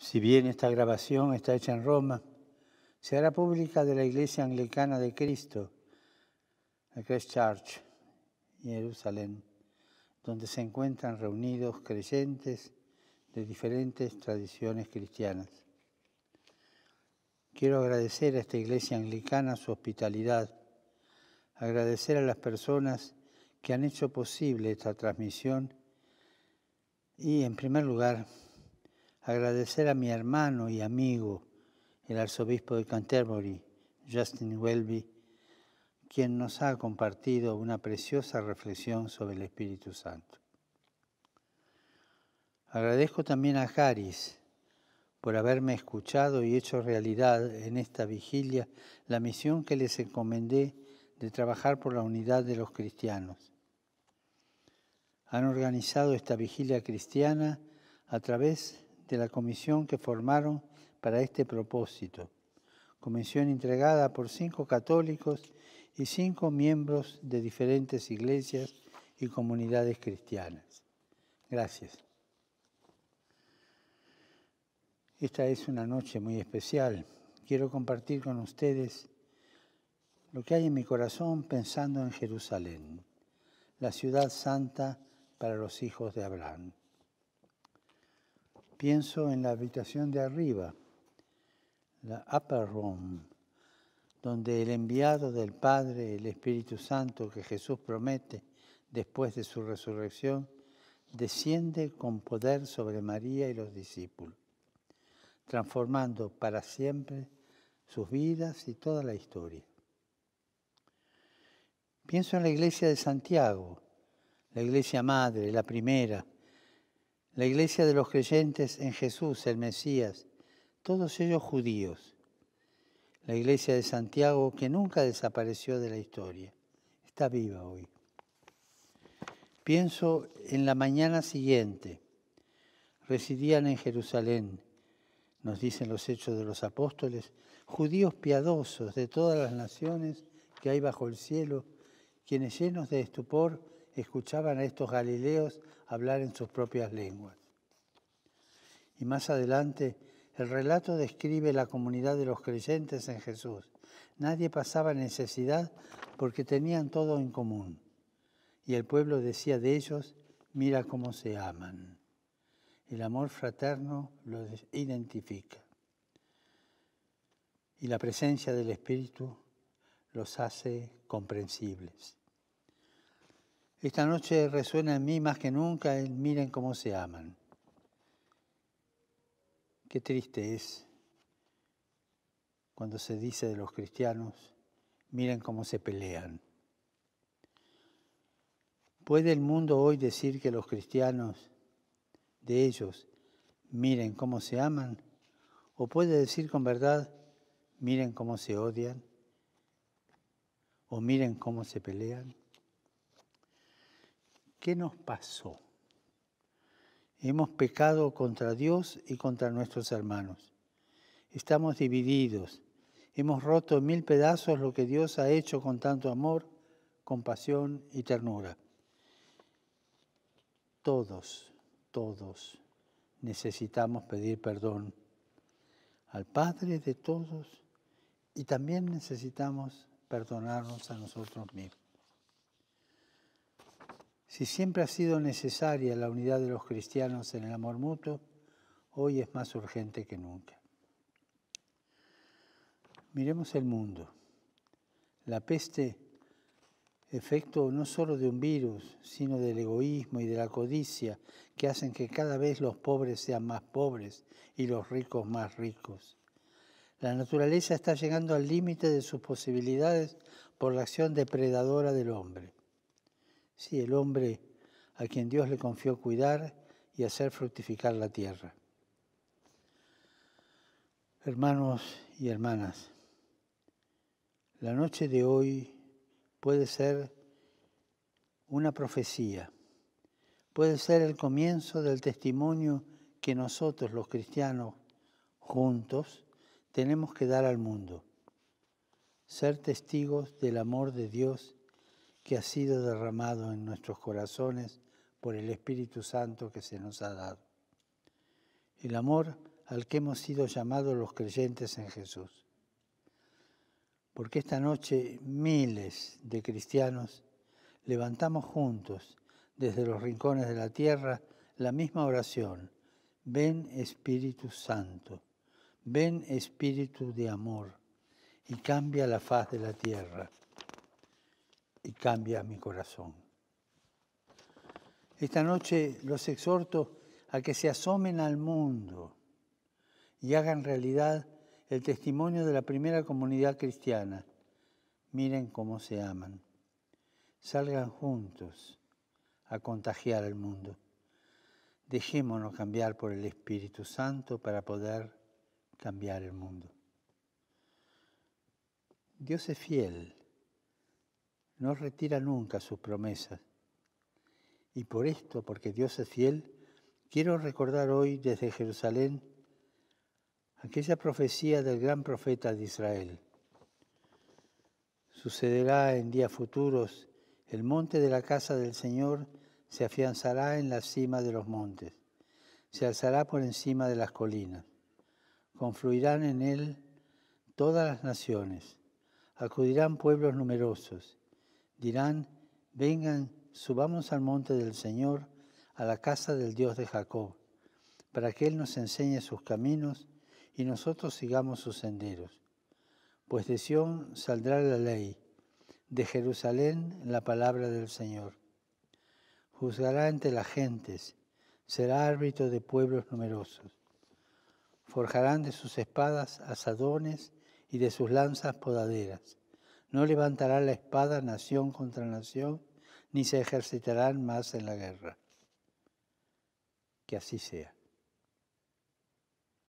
Si bien esta grabación está hecha en Roma, se hará pública de la Iglesia Anglicana de Cristo, la Christ Church, Jerusalén, donde se encuentran reunidos creyentes de diferentes tradiciones cristianas. Quiero agradecer a esta iglesia anglicana su hospitalidad, agradecer a las personas que han hecho posible esta transmisión y, en primer lugar, agradecer a mi hermano y amigo, el arzobispo de Canterbury, Justin Welby, quien nos ha compartido una preciosa reflexión sobre el Espíritu Santo. Agradezco también a Haris por haberme escuchado y hecho realidad en esta vigilia la misión que les encomendé de trabajar por la unidad de los cristianos. Han organizado esta vigilia cristiana a través de la comisión que formaron para este propósito, comisión entregada por cinco católicos y cinco miembros de diferentes iglesias y comunidades cristianas. Gracias. Esta es una noche muy especial. Quiero compartir con ustedes lo que hay en mi corazón pensando en Jerusalén, la ciudad santa para los hijos de Abraham pienso en la habitación de arriba, la upper room, donde el enviado del Padre, el Espíritu Santo que Jesús promete después de su resurrección, desciende con poder sobre María y los discípulos, transformando para siempre sus vidas y toda la historia. Pienso en la iglesia de Santiago, la iglesia madre, la primera, la iglesia de los creyentes en Jesús, el Mesías, todos ellos judíos. La iglesia de Santiago, que nunca desapareció de la historia, está viva hoy. Pienso en la mañana siguiente. Residían en Jerusalén, nos dicen los hechos de los apóstoles, judíos piadosos de todas las naciones que hay bajo el cielo, quienes llenos de estupor escuchaban a estos galileos hablar en sus propias lenguas. Y más adelante, el relato describe la comunidad de los creyentes en Jesús. Nadie pasaba necesidad porque tenían todo en común. Y el pueblo decía de ellos, mira cómo se aman. El amor fraterno los identifica. Y la presencia del Espíritu los hace comprensibles. Esta noche resuena en mí más que nunca el miren cómo se aman. Qué triste es cuando se dice de los cristianos, miren cómo se pelean. ¿Puede el mundo hoy decir que los cristianos de ellos miren cómo se aman? ¿O puede decir con verdad, miren cómo se odian? ¿O miren cómo se pelean? ¿Qué nos pasó? Hemos pecado contra Dios y contra nuestros hermanos. Estamos divididos. Hemos roto en mil pedazos lo que Dios ha hecho con tanto amor, compasión y ternura. Todos, todos necesitamos pedir perdón al Padre de todos y también necesitamos perdonarnos a nosotros mismos. Si siempre ha sido necesaria la unidad de los cristianos en el amor mutuo, hoy es más urgente que nunca. Miremos el mundo. La peste, efecto no solo de un virus, sino del egoísmo y de la codicia, que hacen que cada vez los pobres sean más pobres y los ricos más ricos. La naturaleza está llegando al límite de sus posibilidades por la acción depredadora del hombre sí, el hombre a quien Dios le confió cuidar y hacer fructificar la tierra. Hermanos y hermanas, la noche de hoy puede ser una profecía, puede ser el comienzo del testimonio que nosotros los cristianos juntos tenemos que dar al mundo, ser testigos del amor de Dios que ha sido derramado en nuestros corazones por el Espíritu Santo que se nos ha dado. El amor al que hemos sido llamados los creyentes en Jesús. Porque esta noche miles de cristianos levantamos juntos desde los rincones de la tierra la misma oración. Ven Espíritu Santo, ven Espíritu de amor y cambia la faz de la tierra y cambia mi corazón. Esta noche los exhorto a que se asomen al mundo y hagan realidad el testimonio de la primera comunidad cristiana. Miren cómo se aman. Salgan juntos a contagiar al mundo. Dejémonos cambiar por el Espíritu Santo para poder cambiar el mundo. Dios es fiel no retira nunca sus promesas. Y por esto, porque Dios es fiel, quiero recordar hoy desde Jerusalén aquella profecía del gran profeta de Israel. Sucederá en días futuros, el monte de la casa del Señor se afianzará en la cima de los montes, se alzará por encima de las colinas, confluirán en él todas las naciones, acudirán pueblos numerosos, dirán, vengan, subamos al monte del Señor, a la casa del Dios de Jacob, para que Él nos enseñe sus caminos y nosotros sigamos sus senderos. Pues de Sión saldrá la ley, de Jerusalén la palabra del Señor. Juzgará entre las gentes, será árbitro de pueblos numerosos. Forjarán de sus espadas asadones y de sus lanzas podaderas no levantará la espada nación contra nación, ni se ejercitarán más en la guerra. Que así sea.